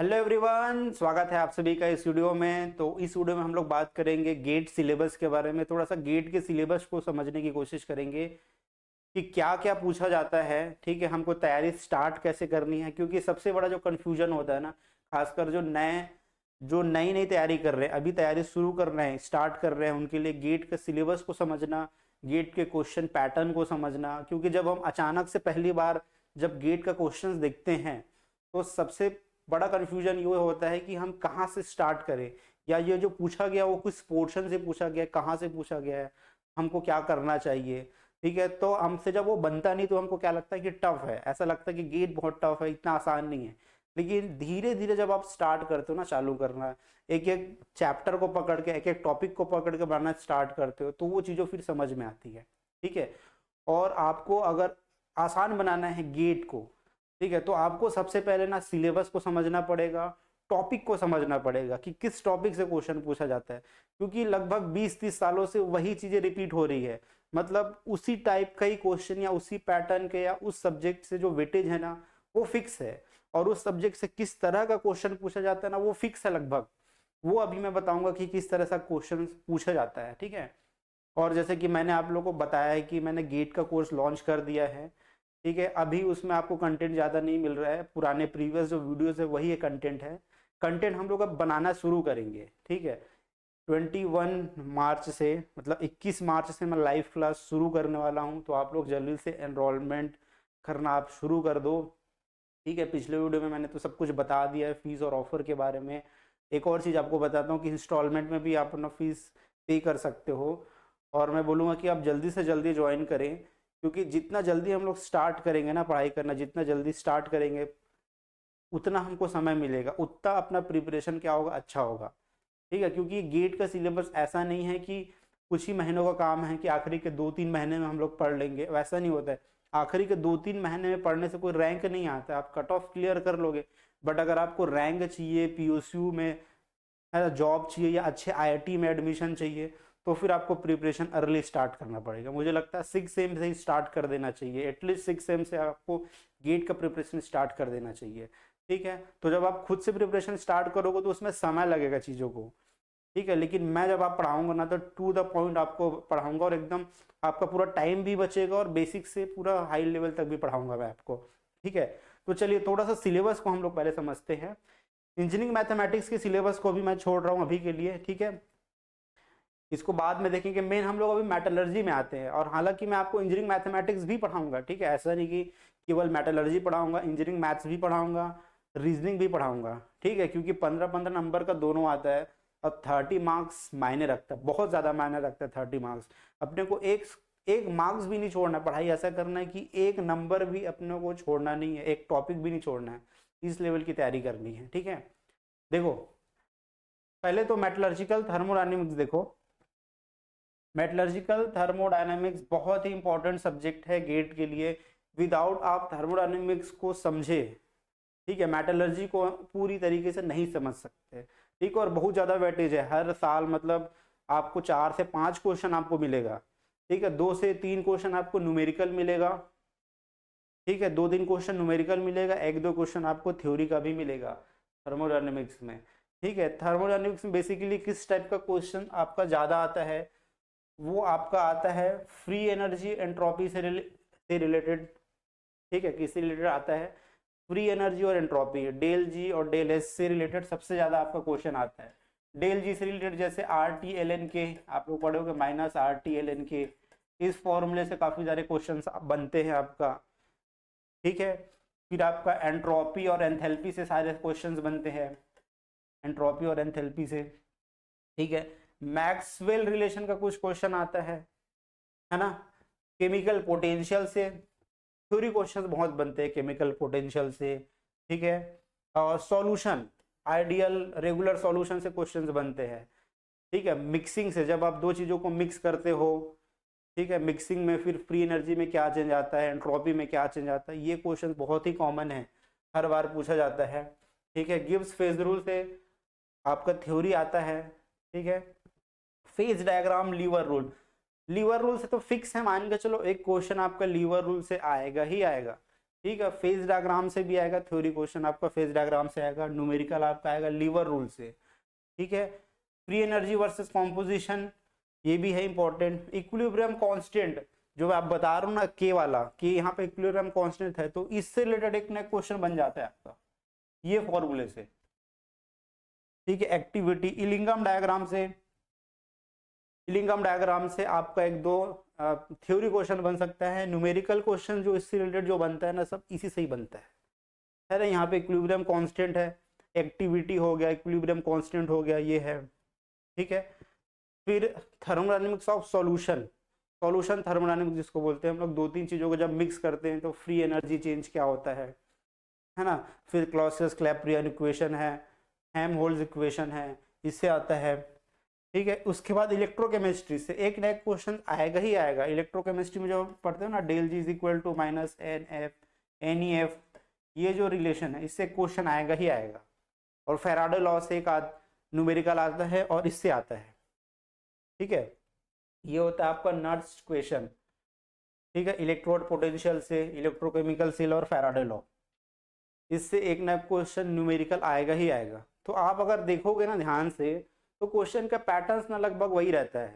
hello everyone स्वागत है आप सभी का इस वीडियो में तो इस वीडियो में हम लोग बात करेंगे गेट सिलेबस के बारे में थोड़ा सा गेट के सिलेबस को समझने की कोशिश करेंगे कि क्या क्या पूछा जाता है ठीक है हमको तैयारी स्टार्ट कैसे करनी है क्योंकि सबसे बड़ा जो कन्फ्यूजन होता है ना खासकर जो नए जो नई नई तैयारी कर रहे हैं अभी तैयारी शुरू कर रहे हैं स्टार्ट कर रहे हैं उनके लिए गेट के सिलेबस को समझना गेट के क्वेश्चन पैटर्न को समझना क्योंकि जब हम अचानक से पहली बार जब गेट का क्वेश्चन देखते हैं तो सबसे बड़ा कन्फ्यूजन ये होता है कि हम कहाँ से स्टार्ट करें या ये जो पूछा गया वो कुछ पोर्शन से पूछा गया कहाँ से पूछा गया है हमको क्या करना चाहिए ठीक है तो हमसे जब वो बनता नहीं तो हमको क्या लगता है कि टफ है ऐसा लगता है कि गेट बहुत टफ है इतना आसान नहीं है लेकिन धीरे धीरे जब आप स्टार्ट करते हो ना चालू करना एक एक चैप्टर को पकड़ के एक एक टॉपिक को पकड़ के बनाना स्टार्ट करते हो तो वो चीज़ों फिर समझ में आती है ठीक है और आपको अगर आसान बनाना है गेट को ठीक है तो आपको सबसे पहले ना सिलेबस को समझना पड़ेगा टॉपिक को समझना पड़ेगा कि किस टॉपिक से क्वेश्चन पूछा जाता है क्योंकि लगभग 20-30 सालों से वही चीज़ें रिपीट हो रही है मतलब उसी टाइप का ही क्वेश्चन या उसी पैटर्न के या उस सब्जेक्ट से जो वेटेज है ना वो फिक्स है और उस सब्जेक्ट से किस तरह का क्वेश्चन पूछा जाता है ना वो फिक्स है लगभग वो अभी मैं बताऊंगा कि किस तरह सा क्वेश्चन पूछा जाता है ठीक है और जैसे कि मैंने आप लोगों को बताया है कि मैंने गेट का कोर्स लॉन्च कर दिया है ठीक है अभी उसमें आपको कंटेंट ज़्यादा नहीं मिल रहा है पुराने प्रीवियस जो वीडियोज़ है वही कंटेंट है कंटेंट हम लोग अब बनाना शुरू करेंगे ठीक है 21 मार्च से मतलब 21 मार्च से मैं लाइव क्लास शुरू करने वाला हूं तो आप लोग जल्दी से एनरोलमेंट करना आप शुरू कर दो ठीक है पिछले वीडियो में मैंने तो सब कुछ बता दिया है फीस और ऑफर के बारे में एक और चीज़ आपको बताता हूँ कि इंस्टॉलमेंट में भी आप अपना फीस पे कर सकते हो और मैं बोलूँगा कि आप जल्दी से जल्दी ज्वाइन करें क्योंकि जितना जल्दी हम लोग स्टार्ट करेंगे ना पढ़ाई करना जितना जल्दी स्टार्ट करेंगे उतना हमको समय मिलेगा उतना अपना प्रिपरेशन क्या होगा अच्छा होगा ठीक है क्योंकि गेट का सिलेबस ऐसा नहीं है कि कुछ ही महीनों का काम है कि आखिरी के दो तीन महीने में हम लोग पढ़ लेंगे वैसा नहीं होता है आखिरी के दो तीन महीने में पढ़ने से कोई रैंक नहीं आता आप कट ऑफ क्लियर कर लोगे बट अगर आपको रैंक चाहिए पी में जॉब चाहिए या अच्छे आई में एडमिशन चाहिए तो फिर आपको प्रिपरेशन अर्ली स्टार्ट करना पड़ेगा मुझे लगता है सिक्स सेम से ही स्टार्ट कर देना चाहिए एटलीस्ट सिक्स सेम से आपको गेट का प्रिपरेशन स्टार्ट कर देना चाहिए ठीक है तो जब आप खुद से प्रिपरेशन स्टार्ट करोगे तो उसमें समय लगेगा चीज़ों को ठीक है लेकिन मैं जब आप पढ़ाऊंगा ना तो टू द पॉइंट आपको पढ़ाऊंगा और एकदम आपका पूरा टाइम भी बचेगा और बेसिक से पूरा हाई लेवल तक भी पढ़ाऊंगा मैं आपको ठीक है तो चलिए थोड़ा सा सिलेबस को हम लोग पहले समझते हैं इंजीनियरिंग मैथमेटिक्स के सिलेबस को भी मैं छोड़ रहा हूँ अभी के लिए ठीक है इसको बाद में देखेंगे मेन हम लोग अभी मेटलर्जी में आते हैं और हालांकि मैं आपको इंजीनियरिंग मैथमेटिक्स भी पढ़ाऊंगा ठीक है ऐसा नहीं कि केवल मेटलर्जी पढ़ाऊंगा इंजीनियरिंग मैथ्स भी पढ़ाऊंगा रीजनिंग भी पढ़ाऊंगा ठीक है क्योंकि पंद्रह पंद्रह नंबर का दोनों आता है और थर्टी मार्क्स मायने रखता है बहुत ज़्यादा मायने रखता है थर्टी मार्क्स अपने को एक एक मार्क्स भी नहीं छोड़ना पढ़ाई ऐसा करना है कि एक नंबर भी अपने को छोड़ना नहीं है एक टॉपिक भी नहीं छोड़ना है इस लेवल की तैयारी करनी है ठीक है देखो पहले तो मेटलर्जिकल थर्मोडाइनमिक्स देखो मेटलर्जिकल थर्मोडाइनमिक्स बहुत ही इंपॉर्टेंट सब्जेक्ट है गेट के लिए विदाउट आप थर्मोडाइनमिक्स को समझे ठीक है मेटलर्जी को पूरी तरीके से नहीं समझ सकते ठीक और बहुत ज़्यादा वेटेज है हर साल मतलब आपको चार से पाँच क्वेश्चन आपको मिलेगा ठीक है दो से तीन क्वेश्चन आपको न्यूमेरिकल मिलेगा ठीक है दो तीन क्वेश्चन न्यूमेरिकल मिलेगा एक दो क्वेश्चन आपको थ्योरी का भी मिलेगा थर्मोडाइनमिक्स में ठीक है थर्मोडाइनमिक्स में बेसिकली किस टाइप का क्वेश्चन आपका ज़्यादा आता है वो आपका आता है फ्री एनर्जी एंट्रोपी से रिले से रिलेटेड ठीक है किससे रिलेटेड आता है फ्री एनर्जी और एंट्रोपी डेल जी और डेल एस से रिलेटेड सबसे ज़्यादा आपका क्वेश्चन आता है डेल जी से रिलेटेड जैसे आर टी एल एन के आप लोग पढ़ोगे minus R T L N के इस फॉर्मूले से काफ़ी सारे क्वेश्चन बनते हैं आपका ठीक है फिर आपका एंट्रोपी और एंथेल्पी से सारे क्वेश्चन बनते हैं एंट्रोपी और एंथेल्पी से ठीक है मैक्सवेल रिलेशन का कुछ क्वेश्चन आता है है ना केमिकल पोटेंशियल से थ्योरी क्वेश्चन बहुत बनते हैं केमिकल पोटेंशियल से ठीक है और सॉल्यूशन आइडियल रेगुलर सॉल्यूशन से क्वेश्चन बनते हैं ठीक है मिक्सिंग से जब आप दो चीज़ों को मिक्स करते हो ठीक है मिक्सिंग में फिर फ्री एनर्जी में क्या चेंज आता है एंट्रोपी में क्या चेंज आता है ये क्वेश्चन बहुत ही कॉमन है हर बार पूछा जाता है ठीक है गिव्स फेज रूल से आपका थ्योरी आता है ठीक है phase diagram lever rule lever rule से तो फिक्स है मान के चलो एक क्वेश्चन आपका लीवर रूल से आएगा ही आएगा ठीक है फेज डायग्राम से भी आएगा थ्योरी क्वेश्चन आपका फेज डायग्राम से आएगा न्यूमेरिकल आपका आएगा लीवर रूल से ठीक है फ्री एनर्जी वर्सेस कॉम्पोजिशन ये भी है इंपॉर्टेंट इक्विलिब्रियम कांस्टेंट जो मैं आप बता रहा हूँ ना के वाला कि यहाँ पे इक्विलिब्रियम कांस्टेंट है तो इससे रिलेटेड एक नया क्वेश्चन बन जाता है आपका ये फॉर्मूले से ठीक है एक्टिविटी इलिंगम डायग्राम से लिंगम डायग्राम से आपका एक दो थ्योरी क्वेश्चन बन सकता है न्यूमेरिकल क्वेश्चन जो इससे रिलेटेड जो बनता है ना सब इसी से ही बनता है है ना यहाँ पे इक्विलिब्रियम कांस्टेंट है एक्टिविटी हो गया इक्विलिब्रियम कांस्टेंट हो गया ये है ठीक है फिर thermodynamics of solution solution thermodynamics जिसको बोलते हैं हम लोग दो तीन चीज़ों को जब मिक्स करते हैं तो फ्री एनर्जी चेंज क्या होता है है ना फिर क्लॉसियस क्लैप्रियन इक्वेशन है हेम होल्ड इक्वेशन है इससे आता है ठीक है उसके बाद इलेक्ट्रोकेमिस्ट्री से एक नया क्वेश्चन आएगा ही आएगा इलेक्ट्रोकेमिस्ट्री में जो पढ़ते हो ना del G is equal to minus N F N E F ये जो रिलेशन है इससे क्वेश्चन आएगा ही आएगा और फेराडो लॉ से एक न्यूमेरिकल आता है और इससे आता है ठीक है ये होता है आपका नर्स क्वेश्चन ठीक है इलेक्ट्रोड पोटेंशियल से इलेक्ट्रोकेमिकल सेल और फेराडो लॉ इससे एक नया क्वेश्चन न्यूमेरिकल आएगा ही आएगा तो आप अगर देखोगे ना ध्यान से तो क्वेश्चन का पैटर्न ना लगभग वही रहता है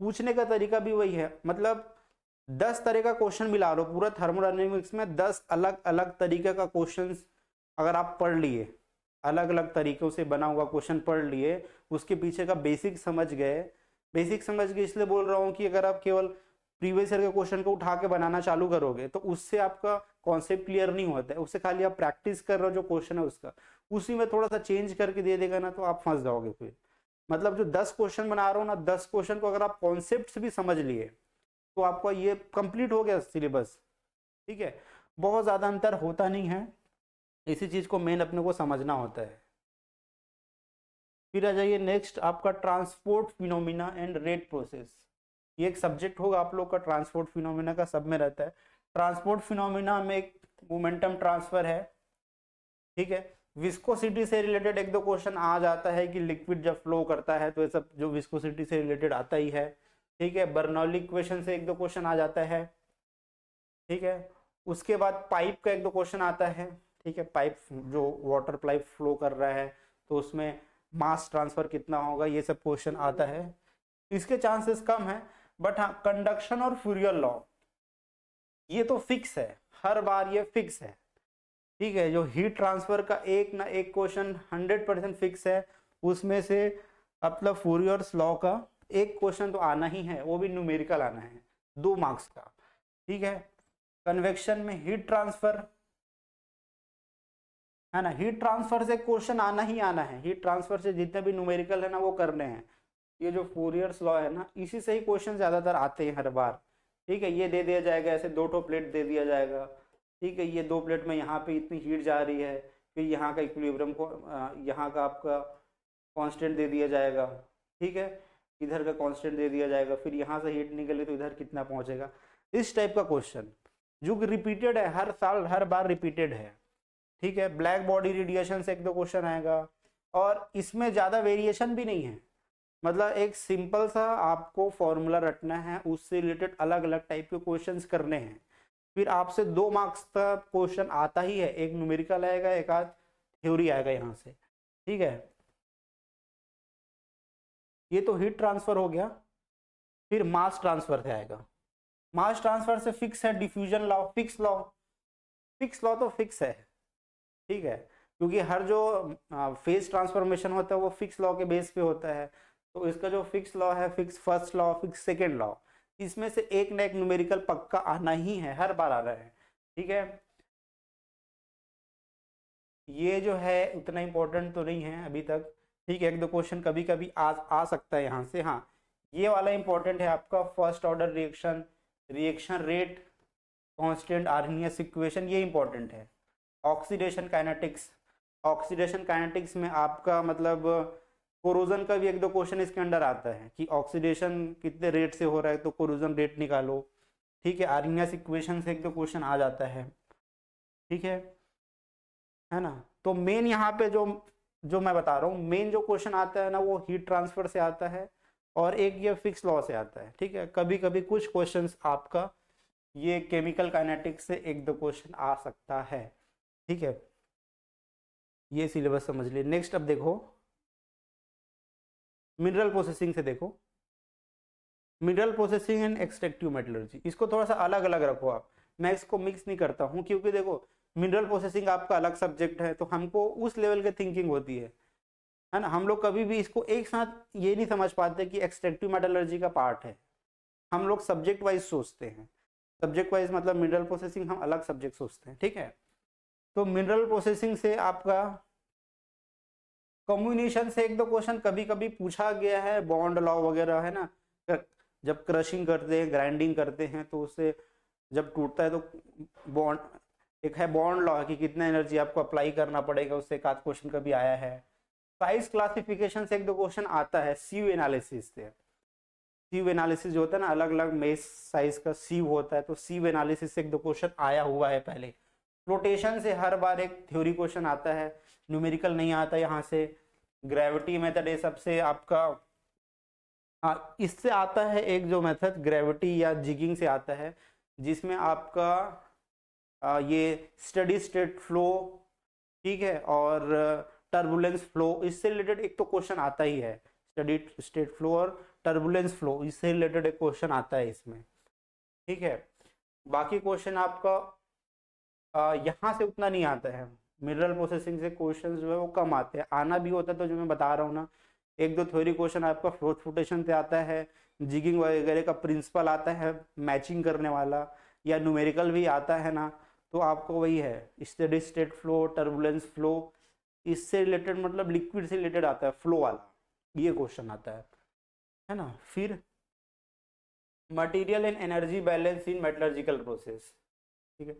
पूछने का तरीका भी वही है मतलब दस तरह का क्वेश्चन मिला लो पूरा थर्मोडाइनमिक्स में दस अलग अलग तरीके का क्वेश्चन अगर आप पढ़ लिए अलग अलग तरीक़ों से बना हुआ क्वेश्चन पढ़ लिए उसके पीछे का बेसिक समझ गए बेसिक समझ के इसलिए बोल रहा हूँ कि अगर आप केवल प्रीवियस ईयर के क्वेश्चन को उठा के बनाना चालू करोगे तो उससे आपका कॉन्सेप्ट क्लियर नहीं होता है उससे खाली आप प्रैक्टिस कर रहे हो जो क्वेश्चन है उसका उसी में थोड़ा सा चेंज करके दे देगा ना तो आप फंस जाओगे फिर मतलब जो दस क्वेश्चन बना रहा हूँ ना दस क्वेश्चन को अगर आप कॉन्सेप्ट भी समझ लिए तो आपका ये कंप्लीट हो गया सिलेबस ठीक है बहुत ज़्यादा अंतर होता नहीं है इसी चीज़ को मेन अपने को समझना होता है फिर आ जाइए नेक्स्ट आपका transport phenomena and rate process ये एक सब्जेक्ट होगा आप लोग का ट्रांसपोर्ट फिनोमिना का सब में रहता है ट्रांसपोर्ट फिनोमिना में एक मोमेंटम ट्रांसफर है ठीक है विस्कोसिटी से रिलेटेड एक दो क्वेश्चन आ जाता है कि लिक्विड जब फ्लो करता है तो ये सब जो विस्कोसिटी से रिलेटेड आता ही है ठीक है बर्नौली क्वेश्चन से एक दो क्वेश्चन आ जाता है ठीक है उसके बाद पाइप का एक दो क्वेश्चन आता है ठीक है पाइप जो वाटर पाइप फ्लो कर रहा है तो उसमें मास ट्रांसफर कितना होगा ये सब क्वेश्चन आता है इसके चांसेस कम है बट हाँ कंडक्शन और फ्यूरियल लॉ ये तो फिक्स है हर बार ये फिक्स है ठीक है जो हीट ट्रांसफर का एक ना एक क्वेश्चन हंड्रेड परसेंट फिक्स है उसमें से मतलब फूरियर्स लॉ का एक क्वेश्चन तो आना ही है वो भी न्यूमेरिकल आना है दो मार्क्स का ठीक है कन्वेक्शन में हीट ट्रांसफर है ना हीट ट्रांसफर से क्वेश्चन आना ही आना है हीट ट्रांसफर से जितने भी न्यूमेरिकल है ना वो करने हैं ये जो फोर ईयर्स लॉ है ना इसी से ही क्वेश्चन ज़्यादातर आते हैं हर बार ठीक है ये दे दिया जाएगा ऐसे दो टो प्लेट दे दिया जाएगा ठीक है ये दो प्लेट में यहाँ पे इतनी हीट जा रही है फिर यहाँ का इक्विलिब्रियम को यहाँ का आपका कांस्टेंट दे दिया जाएगा ठीक है इधर का कांस्टेंट दे दिया जाएगा फिर यहाँ से हीट निकले तो इधर कितना पहुँचेगा इस टाइप का क्वेश्चन जो कि रिपीटेड है हर साल हर बार रिपीटेड है ठीक है ब्लैक बॉडी रेडिएशन से एक दो क्वेश्चन आएगा और इसमें ज़्यादा वेरिएशन भी नहीं है मतलब एक सिंपल सा आपको फॉर्मूला रटना है उससे रिलेटेड अलग अलग टाइप के क्वेश्चंस करने हैं फिर आपसे दो मार्क्स का क्वेश्चन आता ही है एक न्यूमेरिकल आएगा एक आध थ्योरी आएगा यहाँ से ठीक है ये तो हीट ट्रांसफर हो गया फिर मास ट्रांसफर से आएगा मास ट्रांसफर से फिक्स है diffusion law Fick's law Fick's law तो फिक्स है ठीक है क्योंकि हर जो फेज ट्रांसफॉर्मेशन होता है वो फिक्स लॉ के बेस पे होता है तो इसका जो फिक्स लॉ है Fick's first law Fick's second law इसमें से एक ना एक न्यूमेरिकल पक्का आना ही है हर बार आ रहा है ठीक है ये जो है उतना इम्पोर्टेंट तो नहीं है अभी तक ठीक है एक दो क्वेश्चन कभी कभी आ आ सकता है यहाँ से हाँ ये वाला इंपॉर्टेंट है आपका first order reaction reaction rate constant Arrhenius equation ये इंपॉर्टेंट है ऑक्सीडेशन काइनेटिक्स ऑक्सीडेशन काइनेटिक्स में आपका मतलब कोरोजन का भी एक दो क्वेश्चन इसके अंडर आता है कि ऑक्सीडेशन कितने रेट से हो रहा है तो कोरोजन रेट निकालो ठीक है आरिंगस इक्वेशन से एक दो क्वेश्चन आ जाता है ठीक है है ना तो मेन यहाँ पे जो जो मैं बता रहा हूँ मेन जो क्वेश्चन आता है ना वो हीट ट्रांसफर से आता है और एक ये फिक्स लॉ से आता है ठीक है कभी कभी कुछ क्वेश्चन आपका ये केमिकल काइनेटिक्स से एक दो क्वेश्चन आ सकता है ठीक है ये सिलेबस समझ लिए नेक्स्ट अब देखो मिनरल प्रोसेसिंग से देखो mineral processing and extractive metallurgy इसको थोड़ा सा अलग अलग रखो आप मैं इसको मिक्स नहीं करता हूँ क्योंकि देखो मिनरल प्रोसेसिंग आपका अलग सब्जेक्ट है तो हमको उस लेवल के थिंकिंग होती है है ना हम लोग कभी भी इसको एक साथ ये नहीं समझ पाते कि एक्सट्रेक्टिव मेटलर्जी का पार्ट है हम लोग सब्जेक्ट वाइज सोचते हैं सब्जेक्ट वाइज मतलब मिनरल प्रोसेसिंग हम अलग सब्जेक्ट सोचते हैं ठीक है तो मिनरल प्रोसेसिंग से आपका कम्युनिशन से एक दो क्वेश्चन कभी कभी पूछा गया है बॉन्ड लॉ वगैरह है ना जब क्रशिंग करते हैं ग्राइंडिंग करते हैं तो उससे जब टूटता है तो बॉन्ड एक है बॉन्ड लॉ कि कितना एनर्जी आपको अप्लाई करना पड़ेगा उससे एक आध क्वेश्चन कभी आया है साइज क्लासिफिकेशन से एक दो क्वेश्चन आता है सीव एनालिसिस से सीव एनालिसिस जो होता है ना अलग अलग मेस साइज का सीव होता है तो सीव एनालिसिस से एक दो क्वेश्चन आया हुआ है पहले रोटेशन से हर बार एक थ्योरी क्वेश्चन आता है न्यूमेरिकल नहीं आता यहाँ से ग्रेविटी मेथड ये सबसे आपका आ, हाँ, इससे आता है एक जो मेथड ग्रेविटी या जिगिंग से आता है जिसमें आपका आ, ये स्टडी स्टेट फ्लो ठीक है और टर्बुलेंस फ्लो इससे रिलेटेड एक तो क्वेश्चन आता ही है स्टडी स्टेट फ्लो और टर्बुलेंस फ्लो इससे रिलेटेड एक क्वेश्चन आता है इसमें ठीक है बाकी क्वेश्चन आपका यहाँ से उतना नहीं आता है मिनरल प्रोसेसिंग से क्वेश्चन जो है वो कम आते हैं आना भी होता है तो जो मैं बता रहा हूँ ना एक दो थ्योरी क्वेश्चन आपका फ्लोट फ्रोटेशन से आता है जिगिंग वगैरह का प्रिंसिपल आता है मैचिंग करने वाला या न्यूमेरिकल भी आता है ना तो आपको वही है steady state flow turbulence flow इससे रिलेटेड मतलब लिक्विड से रिलेटेड आता है फ्लो वाला ये क्वेश्चन आता है है ना फिर material and energy balance in metallurgical process ठीक है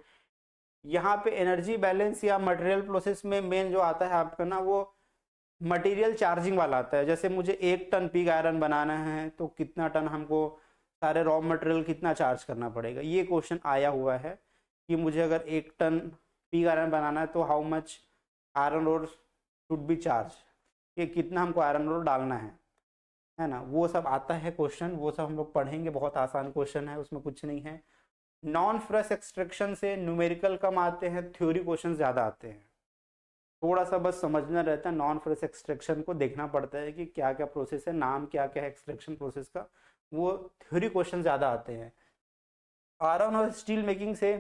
यहाँ पे एनर्जी बैलेंस या मटेरियल प्रोसेस में मेन जो आता है आपका ना वो मटेरियल चार्जिंग वाला आता है जैसे मुझे एक टन पिग आयरन बनाना है तो कितना टन हमको सारे रॉ मटेरियल कितना चार्ज करना पड़ेगा ये क्वेश्चन आया हुआ है कि मुझे अगर एक टन पिग आयरन बनाना है तो how much iron rod should be charge ये कितना हमको आयरन रोड डालना है है ना वो सब आता है क्वेश्चन वो सब हम लोग पढ़ेंगे बहुत आसान क्वेश्चन है उसमें कुछ नहीं है नॉन फ्रेश एक्सट्रैक्शन से न्यूमेरिकल कम आते हैं थ्योरी क्वेश्चन ज़्यादा आते हैं थोड़ा सा बस समझना रहता है नॉन फ्रेश एक्सट्रैक्शन को देखना पड़ता है कि क्या क्या प्रोसेस है नाम क्या क्या है एक्सट्रैक्शन प्रोसेस का वो थ्योरी क्वेश्चन ज़्यादा आते हैं आयरन और स्टील मेकिंग से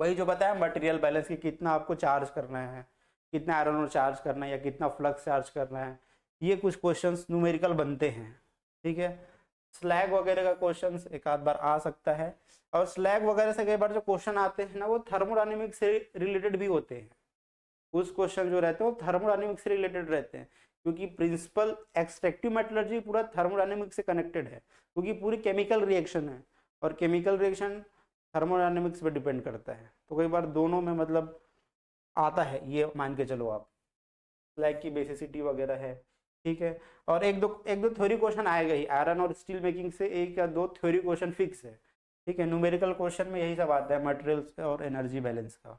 वही जो बताया मटेरियल बैलेंस की कितना आपको चार्ज करना है कितना आयरन और चार्ज करना है या कितना फ्लक्स चार्ज करना है ये कुछ क्वेश्चन न्यूमेरिकल बनते हैं ठीक है स्लैग वगैरह का क्वेश्चन एक आध बार आ सकता है और स्लैग वगैरह से कई बार जो क्वेश्चन आते हैं ना वो थर्मोडाइनमिक से रिलेटेड भी होते हैं उस क्वेश्चन जो रहते हैं वो थर्मोडाइनमिक्स से रिलेटेड रहते हैं क्योंकि प्रिंसिपल एक्सट्रैक्टिव मेटलर्जी पूरा थर्मोडाइनमिक्स से कनेक्टेड है क्योंकि पूरी केमिकल रिएक्शन है और केमिकल रिएक्शन थर्मोडाइनमिक्स पर डिपेंड करता है तो कई बार दोनों में मतलब आता है ये मान के चलो आप स्लैग की बेसिसिटी वगैरह है ठीक है और एक दो एक दो थ्योरी क्वेश्चन आएगा ही आयरन और स्टील मेकिंग से एक या दो थ्योरी क्वेश्चन फिक्स है ठीक है न्यूमेरिकल क्वेश्चन में यही सब आता है मटेरियल्स और एनर्जी बैलेंस का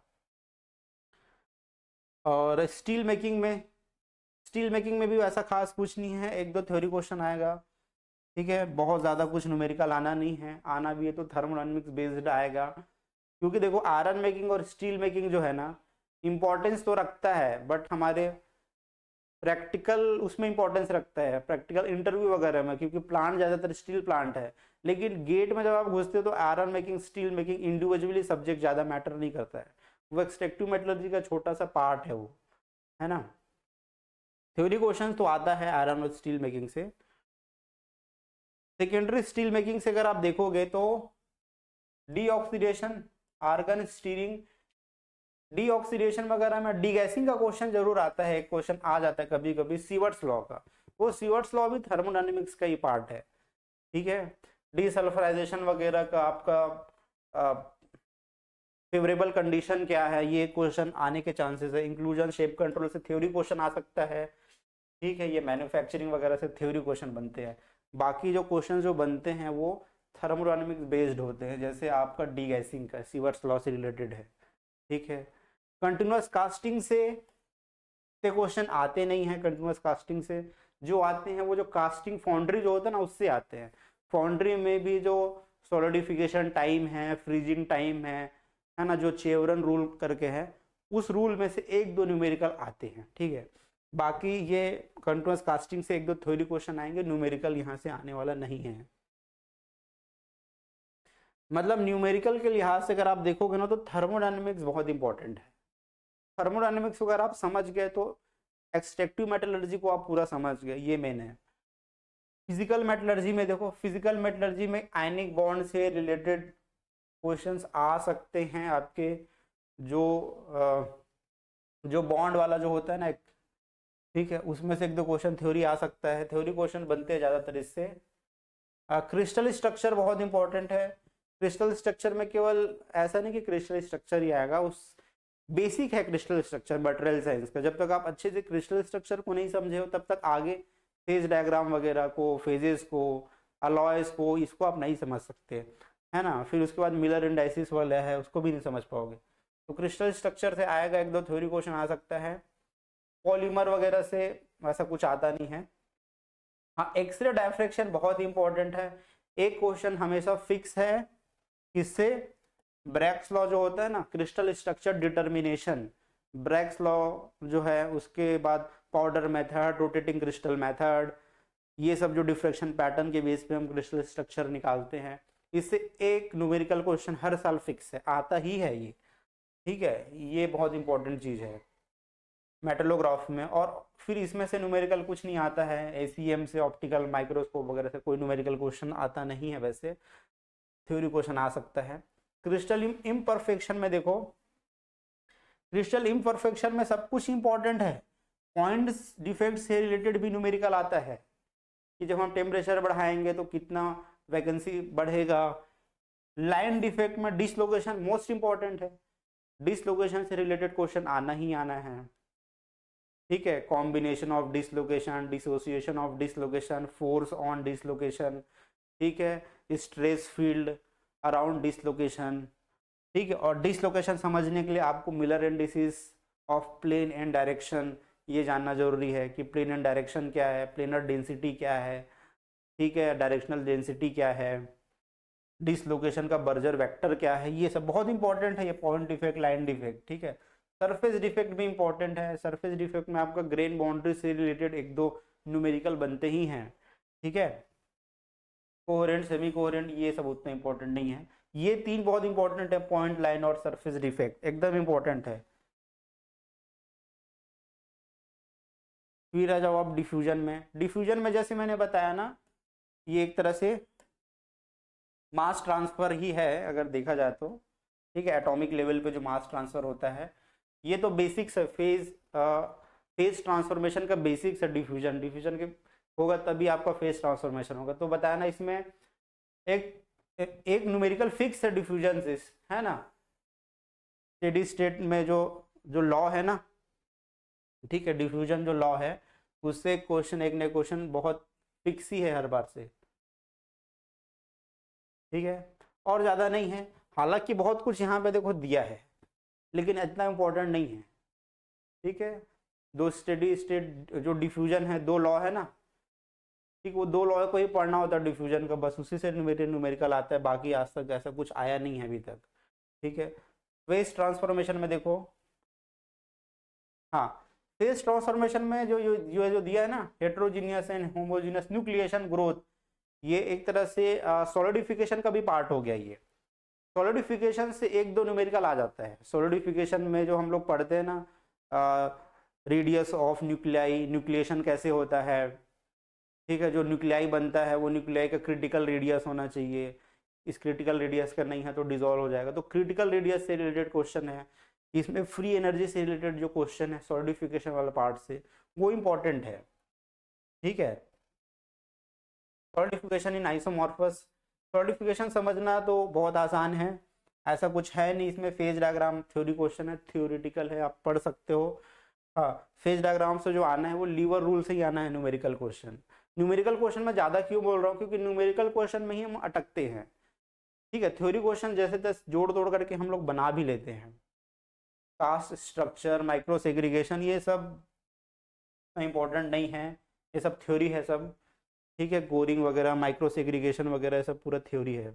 और स्टील मेकिंग में स्टील मेकिंग में भी वैसा खास कुछ नहीं है एक दो थ्योरी क्वेश्चन आएगा ठीक है बहुत ज़्यादा कुछ न्यूमेरिकल आना नहीं है आना भी है तो थर्मोडाइनमिक्स बेस्ड आएगा क्योंकि देखो आयरन मेकिंग और स्टील मेकिंग जो है ना इम्पोर्टेंस तो रखता है बट हमारे प्रैक्टिकल उसमें इंपॉर्टेंस रखता है प्रैक्टिकल इंटरव्यू वगैरह में क्योंकि प्लांट ज़्यादातर स्टील प्लांट है लेकिन गेट में जब आप घुसते हो तो iron making steel making individually subject ज़्यादा मैटर नहीं करता है वो एक्सट्रेक्टिव मेटोलॉजी का छोटा सा पार्ट है वो है ना थ्योरी क्वेश्चन तो आता है आयरन और स्टील मेकिंग से सेकेंडरी स्टील मेकिंग से अगर आप देखोगे तो deoxidation argon stirring D वगैरह में डी गैसिंग का क्वेश्चन जरूर आता है क्वेश्चन आ जाता है कभी कभी सीवर्ट्स लॉ का वो सीवर्ट्स लॉ भी थर्मोडाइनमिक्स का ही पार्ट है ठीक है डी सल्फराइजेशन वगैरह का आपका फेवरेबल कंडीशन क्या है ये क्वेश्चन आने के चांसेस है इंक्लूजन शेप कंट्रोल से थ्योरी क्वेश्चन आ सकता है ठीक है ये मैन्युफैक्चरिंग वगैरह से थ्योरी क्वेश्चन बनते हैं बाकी जो क्वेश्चन जो बनते हैं वो थर्मोडाइनमिक्स बेस्ड होते हैं जैसे आपका डी का सीवर्स लॉ से रिलेटेड है ठीक है कंटिन्यूस कास्टिंग से से क्वेश्चन आते नहीं है कंटिन्यूस कास्टिंग से जो आते हैं वो जो कास्टिंग फाउंड्री जो होता है ना उससे आते हैं फाउंड्री में भी जो सोलिडिफिकेशन टाइम है फ्रीजिंग टाइम है है ना जो चेवरन रूल करके है उस रूल में से एक दो न्यूमेरिकल आते हैं ठीक है बाकी ये कंटिन्यूस कास्टिंग से एक दो थ्योरी क्वेश्चन आएंगे न्यूमेरिकल यहाँ से आने वाला नहीं है मतलब न्यूमेरिकल के लिहाज से अगर आप देखोगे ना तो थर्मोडाइनमिक्स बहुत इंपॉर्टेंट है थर्मोडाइनमिक्स वगैरह आप समझ गए तो एक्सट्रेक्टिव मेटलर्जी को आप पूरा समझ गए ये मेन है फिजिकल मेटलर्जी में देखो फिजिकल मेटलर्जी में आयनिक बॉन्ड से रिलेटेड क्वेश्चंस आ सकते हैं आपके जो जो बॉन्ड वाला जो होता है ना ठीक है उसमें से एक दो क्वेश्चन थ्योरी आ सकता है थ्योरी क्वेश्चन बनते हैं ज़्यादातर इससे क्रिस्टल स्ट्रक्चर बहुत इंपॉर्टेंट है क्रिस्टल स्ट्रक्चर में केवल ऐसा नहीं कि क्रिस्टल स्ट्रक्चर ही आएगा उस बेसिक है क्रिस्टल स्ट्रक्चर मटेरियल साइंस का जब तक आप अच्छे से क्रिस्टल स्ट्रक्चर को नहीं समझे हो तब तक आगे फेज डायग्राम वगैरह को फेजेस को अलॉयस को इसको आप नहीं समझ सकते है ना फिर उसके बाद मिलर इंडाइसिस वाला है उसको भी नहीं समझ पाओगे तो क्रिस्टल स्ट्रक्चर से आएगा एक दो थ्योरी क्वेश्चन आ सकता है पॉलीमर वगैरह से वैसा कुछ आता नहीं है हाँ एक्सरे डायफ्रेक्शन बहुत इंपॉर्टेंट है एक क्वेश्चन हमेशा फिक्स है किससे ब्रैक्स लॉ जो होता है ना crystal structure determination Bragg's law जो है उसके बाद powder method rotating crystal method ये सब जो डिफ्रेक्शन पैटर्न के बेस पे हम क्रिस्टल स्ट्रक्चर निकालते हैं इससे एक न्यूमेरिकल क्वेश्चन हर साल फिक्स है आता ही है ये ठीक है ये बहुत इंपॉर्टेंट चीज़ है मेटलोग्राफ में और फिर इसमें से न्यूमेरिकल कुछ नहीं आता है ए से ऑप्टिकल माइक्रोस्कोप वगैरह से कोई न्यूमेरिकल क्वेश्चन आता नहीं है वैसे थ्योरी क्वेश्चन आ सकता है क्रिस्टल इम्परफेक्शन में देखो क्रिस्टल इम्परफेक्शन में सब कुछ इंपॉर्टेंट है पॉइंट डिफेक्ट से रिलेटेड भी न्यूमेरिकल आता है कि जब हम टेम्परेचर बढ़ाएंगे तो कितना वैकेंसी बढ़ेगा लाइन डिफेक्ट में डिसलोकेशन मोस्ट इंपॉर्टेंट है डिसलोकेशन से रिलेटेड क्वेश्चन आना ही आना है ठीक है combination of dislocation dissociation of dislocation force on dislocation ठीक है स्ट्रेस फील्ड अराउंड डिसलोकेशन ठीक है और डिसलोकेशन समझने के लिए आपको Miller and indices of plane and direction ये जानना जरूरी है कि प्लेन एंड डायरेक्शन क्या है प्लेनर डेंसिटी क्या है ठीक है डायरेक्शनल डेंसिटी क्या है डिसलोकेशन का बर्जर वेक्टर क्या है ये सब बहुत इंपॉर्टेंट है ये पॉइंट डिफेक्ट लाइन डिफेक्ट ठीक है सरफेस डिफेक्ट भी इंपॉर्टेंट है सरफेस डिफेक्ट में आपका ग्रेन बाउंड्री से रिलेटेड एक दो न्यूमेरिकल बनते ही हैं ठीक है कोहरेंट सेमी कोहरेंट ये सब उतना इंपॉर्टेंट नहीं है ये तीन बहुत इंपॉर्टेंट है पॉइंट लाइन और सरफेस डिफेक्ट एकदम इंपॉर्टेंट है फिर आ जाओ आप डिफ्यूजन में डिफ्यूजन में जैसे मैंने बताया ना ये एक तरह से मास ट्रांसफ़र ही है अगर देखा जाए तो ठीक है एटॉमिक लेवल पे जो मास ट्रांसफ़र होता है ये तो बेसिक्स है फेज फेज ट्रांसफॉर्मेशन का बेसिक्स है डिफ्यूजन डिफ्यूजन के होगा तभी आपका फेस ट्रांसफॉर्मेशन होगा तो बताया ना इसमें एक एक न्यूमेरिकल फिक्स है डिफ्यूजन से है ना स्टेडी स्टेट में जो जो लॉ है ना ठीक है डिफ्यूजन जो लॉ है उससे क्वेश्चन एक नए क्वेश्चन बहुत फिक्स ही है हर बार से ठीक है और ज़्यादा नहीं है हालांकि बहुत कुछ यहाँ पे देखो दिया है लेकिन इतना इम्पोर्टेंट नहीं है ठीक है दो स्टडी स्टेट जो डिफ्यूजन है दो लॉ है ना ठीक वो दो लॉ को ही पढ़ना होता है डिफ्यूजन का बस उसी से न्यूमेरिकल आता है बाकी आज तक ऐसा कुछ आया नहीं है अभी तक ठीक है फेस ट्रांसफॉर्मेशन में देखो हाँ फेस ट्रांसफॉर्मेशन में जो जो जो, जो दिया है ना heterogeneous and homogeneous nucleation growth ये एक तरह से सॉलिडिफिकेशन का भी पार्ट हो गया ये सॉलिडिफिकेशन से एक दो न्यूमेरिकल आ जाता है सॉलिडिफिकेशन में जो हम लोग पढ़ते हैं ना रेडियस ऑफ न्यूक्लियाई न्यूक्लिएशन कैसे होता है ठीक है जो न्यूक्लियाई बनता है वो न्यूक्लियाई का क्रिटिकल रेडियस होना चाहिए इस क्रिटिकल रेडियस का नहीं है तो डिजोल्व हो जाएगा तो क्रिटिकल रेडियस से रिलेटेड क्वेश्चन है इसमें फ्री एनर्जी से रिलेटेड जो क्वेश्चन है सॉलिडिफिकेशन वाला पार्ट से वो इम्पॉर्टेंट है ठीक है सॉलिडिफिकेशन इन आइसोमॉर्फस सॉलिडिफिकेशन समझना तो बहुत आसान है ऐसा कुछ है नहीं इसमें फेज डायग्राम थ्योरी क्वेश्चन है थ्योरिटिकल है आप पढ़ सकते हो हाँ फेज डायग्राम से जो आना है वो लीवर रूल से ही आना है न्यूमेरिकल क्वेश्चन न्यूमेरिकल क्वेश्चन में ज़्यादा क्यों बोल रहा हूँ क्योंकि न्यूमेरिकल क्वेश्चन में ही हम अटकते हैं ठीक है थ्योरी क्वेश्चन जैसे तैसे जोड़ तोड़ करके हम लोग बना भी लेते हैं कास्ट स्ट्रक्चर माइक्रो सेग्रीगेशन ये सब इम्पोर्टेंट नहीं है ये सब थ्योरी है सब ठीक है गोरिंग वगैरह माइक्रो सेग्रीगेशन वगैरह सब पूरा थ्योरी है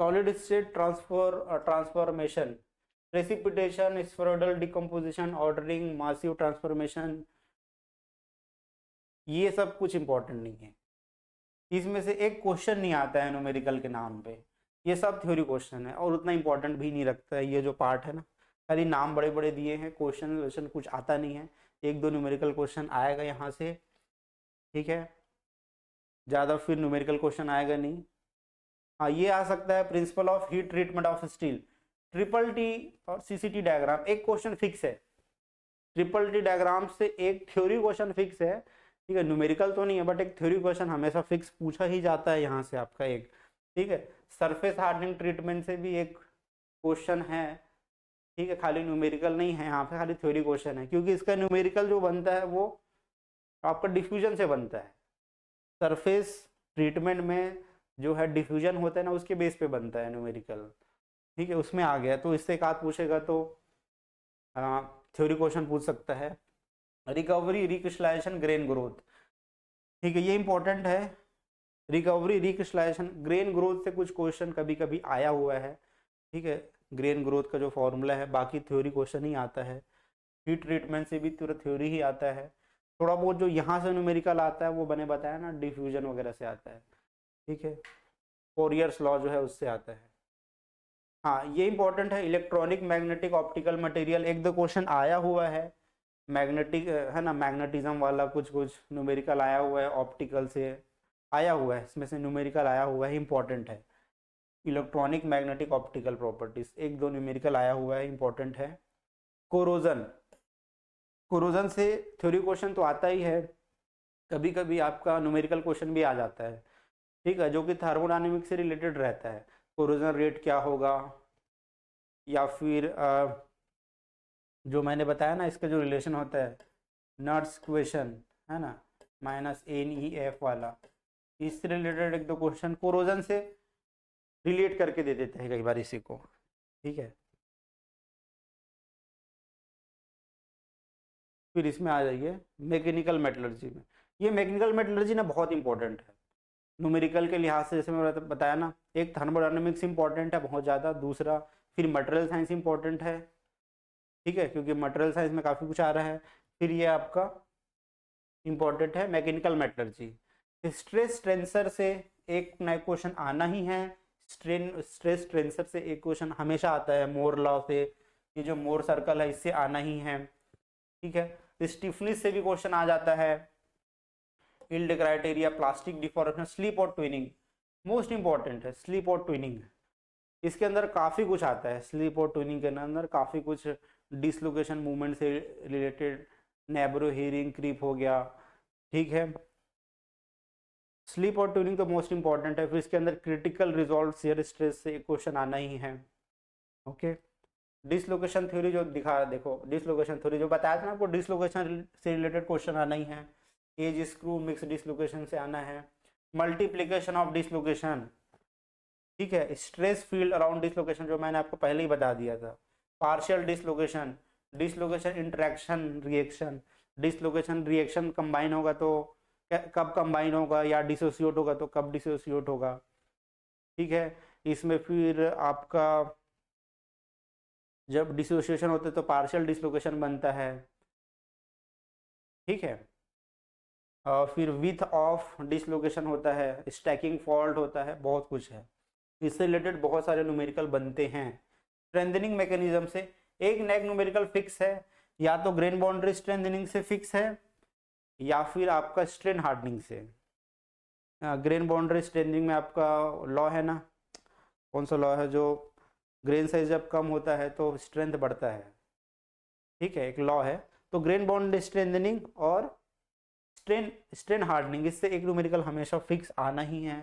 solid state transfer transformation precipitation, spheroidal decomposition, ordering, massive transformation ये सब कुछ इंपॉर्टेंट नहीं है इसमें से एक क्वेश्चन नहीं आता है नोमेरिकल के नाम पे ये सब थ्योरी क्वेश्चन है और उतना इम्पोर्टेंट भी नहीं रखता है ये जो पार्ट है ना खाली नाम बड़े बड़े दिए हैं क्वेश्चन वेश्चन कुछ आता नहीं है एक दो न्यूमेरिकल क्वेश्चन आएगा यहाँ से ठीक है ज़्यादा फिर न्यूमेरिकल क्वेश्चन आएगा नहीं हाँ ये आ सकता है principle of heat treatment of steel triple T और सीसीटी डायग्राम एक क्वेश्चन फिक्स है ट्रिपल टी डायग्राम से एक थ्योरी क्वेश्चन फिक्स है ठीक है न्यूमेरिकल तो नहीं है बट एक थ्योरी क्वेश्चन हमेशा फिक्स पूछा ही जाता है यहाँ से आपका एक ठीक है सरफेस हार्डनिंग ट्रीटमेंट से भी एक क्वेश्चन है ठीक है खाली न्यूमेरिकल नहीं है यहाँ पे खाली थ्योरी क्वेश्चन है क्योंकि इसका न्यूमेरिकल जो बनता है वो आपका डिफ्यूजन से बनता है सरफेस ट्रीटमेंट में जो है डिफ्यूजन होता है ना उसके बेस पे बनता है न्यूमेरिकल ठीक है उसमें आ गया तो इससे एक आध पूछेगा तो थ्योरी क्वेश्चन पूछ सकता है रिकवरी रिक्रिस्टलाइजेशन ग्रेन ग्रोथ ठीक है ये इंपॉर्टेंट है रिकवरी रिक्रिस्टलाइजेशन ग्रेन ग्रोथ से कुछ क्वेश्चन कभी कभी आया हुआ है ठीक है ग्रेन ग्रोथ का जो फॉर्मूला है बाकी थ्योरी क्वेश्चन ही आता है हीट ट्रीटमेंट से भी पूरा थ्योरी ही आता है थोड़ा बहुत जो यहाँ से न्यूमेरिकल आता है वो बने बताया ना डिफ्यूजन वगैरह से आता है ठीक है फोरियर्स लॉ जो है उससे आता है हाँ ये इंपॉर्टेंट है इलेक्ट्रॉनिक मैग्नेटिक ऑप्टिकल मटेरियल एक दो क्वेश्चन आया हुआ है मैग्नेटिक है ना मैग्नेटिज्म वाला कुछ कुछ न्यूमेरिकल आया हुआ है ऑप्टिकल से आया हुआ है इसमें से न्यूमेरिकल आया हुआ है इंपॉर्टेंट है इलेक्ट्रॉनिक मैग्नेटिक ऑप्टिकल प्रॉपर्टीज एक दो न्यूमेरिकल आया हुआ है इंपॉर्टेंट है कोरोजन कोरोजन से थ्योरी क्वेश्चन तो आता ही है कभी कभी आपका न्यूमेरिकल क्वेश्चन भी आ जाता है ठीक है जो कि थर्मोडाइनमिक से रिलेटेड रहता है कोरोजन रेट क्या होगा या फिर जो मैंने बताया ना इसका जो रिलेशन होता है नर्स क्वेश्चन है ना माइनस एन ई एफ वाला इससे रिलेटेड एक दो क्वेश्चन कोरोजन से रिलेट करके दे देते हैं कई बार इसी को ठीक है फिर इसमें आ जाइए मैकेनिकल मेटलर्जी में ये मैकेनिकल मेटलर्जी ना बहुत इंपॉर्टेंट है न्यूमेरिकल के लिहाज से जैसे मैंने बताया ना एक थर्मोडाइनमिक्स इंपॉर्टेंट है बहुत ज़्यादा दूसरा फिर मटेरियल साइंस इंपॉर्टेंट है ठीक है क्योंकि मटेरियल साइंस में काफ़ी कुछ आ रहा है फिर ये आपका इंपॉर्टेंट है मैकेनिकल मेटलर्जी स्ट्रेस ट्रेंसर से एक नया क्वेश्चन आना ही है स्ट्रेन स्ट्रेस ट्रेंसर से एक क्वेश्चन हमेशा आता है मोर लॉ से ये जो मोर सर्कल है इससे आना ही है ठीक है स्टिफनेस से भी क्वेश्चन आ जाता है yield criteria plastic deformation slip और ट्विनिंग मोस्ट इंपॉर्टेंट है स्लिप और ट्विनिंग इसके अंदर काफ़ी कुछ आता है स्लिप और ट्विनिंग के अंदर काफ़ी कुछ डिसलोकेशन मूवमेंट से रिलेटेड नेब्रो हीरिंग क्रीप हो गया ठीक है स्लिप और ट्यूनिंग तो मोस्ट इंपॉर्टेंट है फिर इसके अंदर क्रिटिकल रिजॉल्व शेयर स्ट्रेस से क्वेश्चन आना ही है ओके डिसलोकेशन थ्योरी जो दिखा देखो डिसलोकेशन थ्योरी जो बताया था ना आपको डिसलोकेशन से रिलेटेड क्वेश्चन आना ही है केज स्क्रू मिक्स डिसलोकेशन से आना है मल्टीप्लीकेशन ऑफ डिसलोकेशन ठीक है स्ट्रेस फील्ड अराउंड डिसलोकेशन जो मैंने आपको पहले ही बता दिया था partial dislocation dislocation interaction reaction dislocation reaction combine होगा तो कब कंबाइन होगा या डिसोसिएट होगा तो कब डिसोसिएट होगा ठीक है इसमें फिर आपका जब डिसोसिएशन होता है तो पार्शियल डिसलोकेशन बनता है ठीक है फिर विथ ऑफ डिसलोकेशन होता है स्टैकिंग फॉल्ट होता है बहुत कुछ है इससे रिलेटेड बहुत सारे न्यूमेरिकल बनते हैं स्ट्रेंथनिंग मैकेनिज्म से एक नेक न्यूमेरिकल फिक्स है या तो ग्रेन बाउंड्री स्ट्रेंथनिंग से फिक्स है या फिर आपका स्ट्रेन हार्डनिंग से ग्रेन बाउंड्री स्ट्रेंथनिंग में आपका लॉ है ना कौन सा लॉ है जो ग्रेन साइज जब कम होता है तो स्ट्रेंथ बढ़ता है ठीक है एक लॉ है तो ग्रेन बाउंड्री स्ट्रेंथनिंग और स्ट्रेन स्ट्रेन हार्डनिंग इससे एक न्यूमेरिकल हमेशा फिक्स आना ही है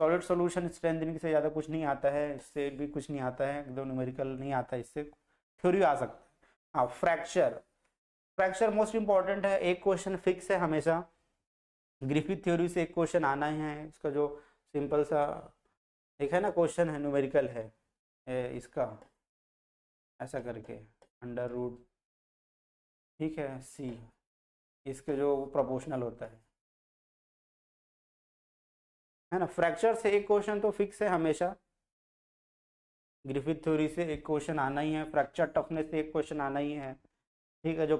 सॉलिड सोल्यूशन स्ट्रेंथनिंग से ज़्यादा कुछ नहीं आता है इससे भी कुछ नहीं आता है एकदम न्यूमेरिकल नहीं आता इससे थ्योरी आ सकता है हाँ फ्रैक्चर फ्रैक्चर मोस्ट इंपॉर्टेंट है एक क्वेश्चन फिक्स है हमेशा ग्रिफिथ थ्योरी से एक क्वेश्चन आना ही है इसका जो सिंपल सा एक है ना क्वेश्चन है न्यूमेरिकल है ए, इसका ऐसा करके अंडर रूट ठीक है सी इसके जो प्रोपोर्शनल होता है है ना फ्रैक्चर से एक क्वेश्चन तो फिक्स है हमेशा ग्रिफिथ थ्योरी से एक क्वेश्चन आना ही है फ्रैक्चर टफनेस से एक क्वेश्चन आना ही है ठीक है जो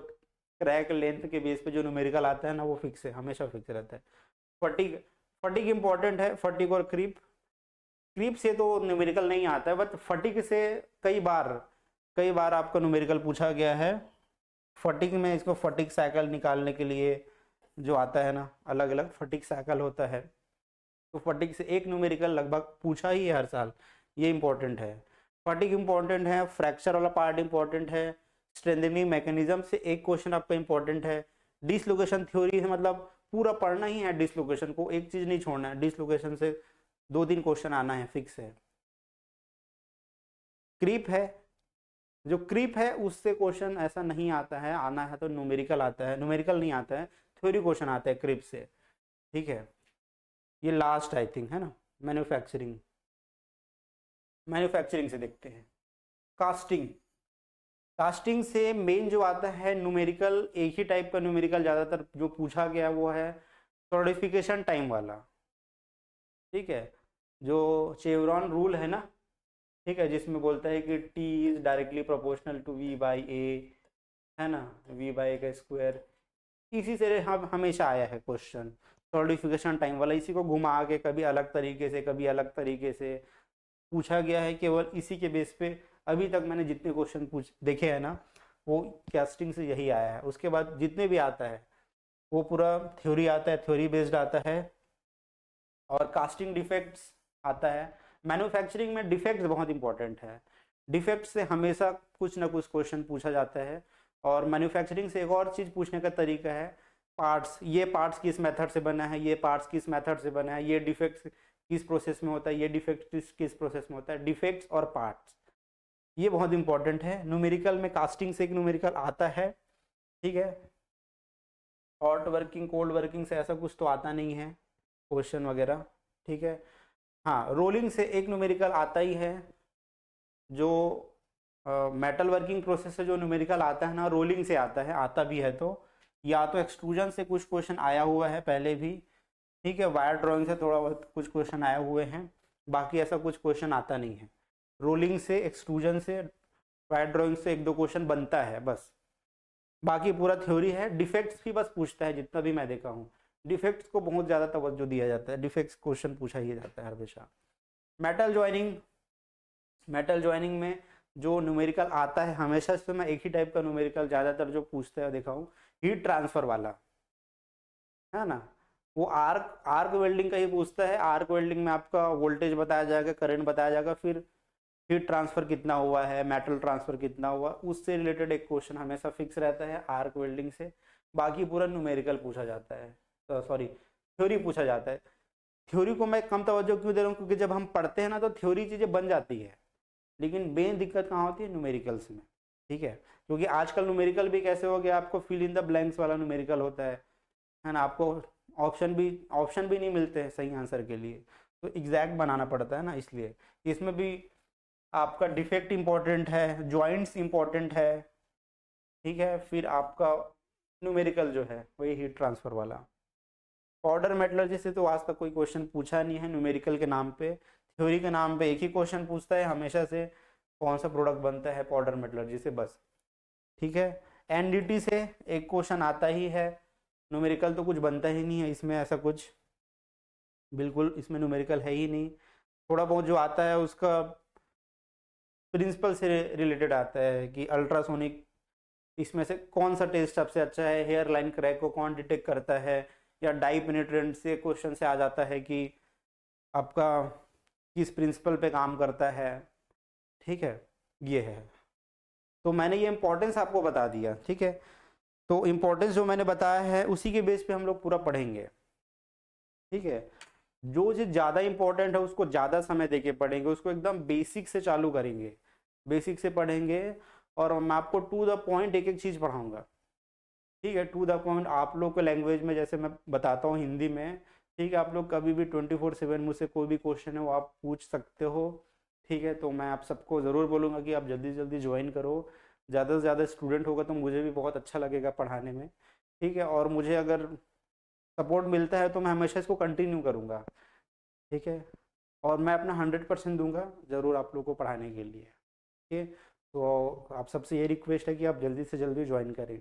क्रैक लेंथ के बेस पे जो न्यूमेरिकल आता है ना वो फिक्स है हमेशा फिक्स रहता है फटिक फटिक इंपॉर्टेंट है फटिक और क्रीप क्रीप से तो न्यूमेरिकल नहीं आता है बट फटिक से कई बार कई बार आपका न्यूमेरिकल पूछा गया है फटिक में इसको फटिक साइकिल निकालने के लिए जो आता है ना अलग अलग फटिक साइकिल होता है तो फटिक से एक न्यूमेरिकल लगभग पूछा ही है हर साल ये इंपॉर्टेंट है फटिक इंपॉर्टेंट है फ्रैक्चर वाला पार्ट इंपॉर्टेंट है स्ट्रेंथनिंग मैकेनिज्म से एक क्वेश्चन आपका इंपॉर्टेंट है डिसलोकेशन थ्योरी है मतलब पूरा पढ़ना ही है डिसलोकेशन को एक चीज नहीं छोड़ना है डिसलोकेशन से दो तीन क्वेश्चन आना है फिक्स है क्रीप है जो क्रीप है उससे क्वेश्चन ऐसा नहीं आता है आना है तो न्यूमेरिकल आता है न्यूमेरिकल नहीं आता है थ्योरी क्वेश्चन आता है क्रीप से ठीक है ये लास्ट आई थिंक है ना मैन्युफैक्चरिंग मैन्युफैक्चरिंग से देखते हैं कास्टिंग कास्टिंग से मेन जो आता है न्यूमेरिकल एक ही टाइप का न्यूमेरिकल ज़्यादातर जो पूछा गया वो है सोडिफिकेशन टाइम वाला ठीक है जो चेवरॉन रूल है ना ठीक है जिसमें बोलता है कि T is directly proportional to V by A है ना वी बाई ए का स्क्वायर इसी तरह हम हमेशा आया है क्वेश्चन सॉलिफिकेशन टाइम वाला इसी को घुमा के कभी अलग तरीके से कभी अलग तरीके से पूछा गया है केवल इसी के बेस पे अभी तक मैंने जितने क्वेश्चन पूछ देखे हैं ना वो कैस्टिंग से यही आया है उसके बाद जितने भी आता है वो पूरा थ्योरी आता है थ्योरी बेस्ड आता है और कास्टिंग डिफेक्ट्स आता है मैन्युफैक्चरिंग में डिफेक्ट्स बहुत इंपॉर्टेंट है डिफेक्ट से हमेशा कुछ ना कुछ क्वेश्चन पूछा जाता है और मैन्युफैक्चरिंग से एक और चीज़ पूछने का तरीका है पार्ट्स ये पार्ट्स किस मेथड से बना है ये पार्ट्स किस मेथड से बना है ये डिफेक्ट किस प्रोसेस में होता है ये डिफेक्ट किस किस प्रोसेस में होता है डिफेक्ट्स और पार्ट्स ये बहुत इंपॉर्टेंट है न्यूमेरिकल में कास्टिंग से एक न्यूमेरिकल आता है ठीक है हॉट वर्किंग कोल्ड वर्किंग से ऐसा कुछ तो आता नहीं है क्वेश्चन वगैरह ठीक है हाँ रोलिंग से एक न्यूमेरिकल आता ही है जो मेटल वर्किंग प्रोसेस से जो न्यूमेरिकल आता है ना रोलिंग से आता है आता भी है तो या तो एक्सट्रूजन से कुछ क्वेश्चन आया हुआ है पहले भी ठीक है वायर ड्रॉइंग से थोड़ा बहुत कुछ क्वेश्चन आए हुए हैं बाकी ऐसा कुछ क्वेश्चन आता नहीं है रोलिंग से एक्सट्रूजन से वायर ड्रॉइंग से एक दो क्वेश्चन बनता है बस बाकी पूरा थ्योरी है डिफेक्ट्स भी बस पूछता है जितना भी मैं देखा हूँ डिफेक्ट्स को बहुत ज़्यादा तवज्जो दिया जाता है डिफेक्ट्स क्वेश्चन पूछा ही जाता है हमेशा मेटल ज्वाइनिंग मेटल ज्वाइनिंग में जो न्यूमेरिकल आता है हमेशा से मैं एक ही टाइप का न्यूमेरिकल ज़्यादातर जो पूछते हैं देखा हूँ हीट ट्रांसफ़र वाला है ना वो आर्क आर्क वेल्डिंग का ही पूछता है आर्क वेल्डिंग में आपका वोल्टेज बताया जाएगा करंट बताया जाएगा फिर हीट ट्रांसफ़र कितना हुआ है मेटल ट्रांसफ़र कितना हुआ उससे रिलेटेड एक क्वेश्चन हमेशा फिक्स रहता है आर्क वेल्डिंग से बाकी पूरा न्यूमेरिकल पूछा जाता है सॉरी थ्योरी पूछा जाता है थ्योरी को मैं कम तवज्जो क्यों दे रहा हूँ क्योंकि जब हम पढ़ते हैं ना तो थ्योरी चीज़ें बन जाती है लेकिन मेन दिक्कत कहाँ होती है न्यूमेरिकल्स में ठीक है क्योंकि आजकल न्यूमेरिकल भी कैसे हो गया आपको फिल इन द ब्लैंक्स वाला न्यूमेरिकल होता है है ना आपको ऑप्शन भी ऑप्शन भी नहीं मिलते हैं सही आंसर के लिए तो एग्जैक्ट बनाना पड़ता है ना इसलिए इसमें भी आपका डिफेक्ट इम्पॉर्टेंट है ज्वाइंट्स इम्पॉर्टेंट है ठीक है फिर आपका न्यूमेरिकल जो है वही हीट ट्रांसफ़र वाला ऑर्डर मेटोलॉजी से तो आज तक कोई क्वेश्चन पूछा नहीं है न्यूमेरिकल के नाम पे थ्योरी के नाम पे एक ही क्वेश्चन पूछता है हमेशा से कौन सा प्रोडक्ट बनता है पाउडर मेटोलॉजी से बस ठीक है एनडीटी से एक क्वेश्चन आता ही है न्यूमेरिकल तो कुछ बनता ही नहीं है इसमें ऐसा कुछ बिल्कुल इसमें न्यूमेरिकल है ही नहीं थोड़ा बहुत जो आता है उसका प्रिंसिपल से रिलेटेड आता है कि अल्ट्रासोनिक इसमें से कौन सा टेस्ट सबसे अच्छा है हेयर लाइन क्रैक को कौन डिटेक्ट करता है या डाई पेनिट्रेंट से क्वेश्चन से आ जाता है कि आपका किस प्रिंसिपल पे काम करता है ठीक है ये है तो मैंने ये इम्पोर्टेंस आपको बता दिया ठीक है तो इम्पोर्टेंस जो मैंने बताया है उसी के बेस पे हम लोग पूरा पढ़ेंगे ठीक है जो चीज़ ज़्यादा इम्पोर्टेंट है उसको ज़्यादा समय दे के पढ़ेंगे उसको एकदम बेसिक से चालू करेंगे बेसिक से पढ़ेंगे और मैं आपको टू द पॉइंट एक एक चीज़ पढ़ाऊँगा ठीक है टू द पॉइंट आप लोग को लैंग्वेज में जैसे मैं बताता हूँ हिंदी में ठीक है आप लोग कभी भी ट्वेंटी फोर सेवन मुझसे कोई भी क्वेश्चन है वो आप पूछ सकते हो ठीक है तो मैं आप सबको ज़रूर बोलूँगा कि आप जल्दी जल्दी ज्वाइन करो ज़्यादा से ज़्यादा स्टूडेंट होगा तो मुझे भी बहुत अच्छा लगेगा पढ़ाने में ठीक है और मुझे अगर सपोर्ट मिलता है तो मैं हमेशा इसको कंटिन्यू करूँगा ठीक है और मैं अपना हंड्रेड परसेंट दूंगा ज़रूर आप लोग को पढ़ाने के लिए ठीक है तो आप सबसे ये रिक्वेस्ट है कि आप जल्दी से जल्दी ज्वाइन करें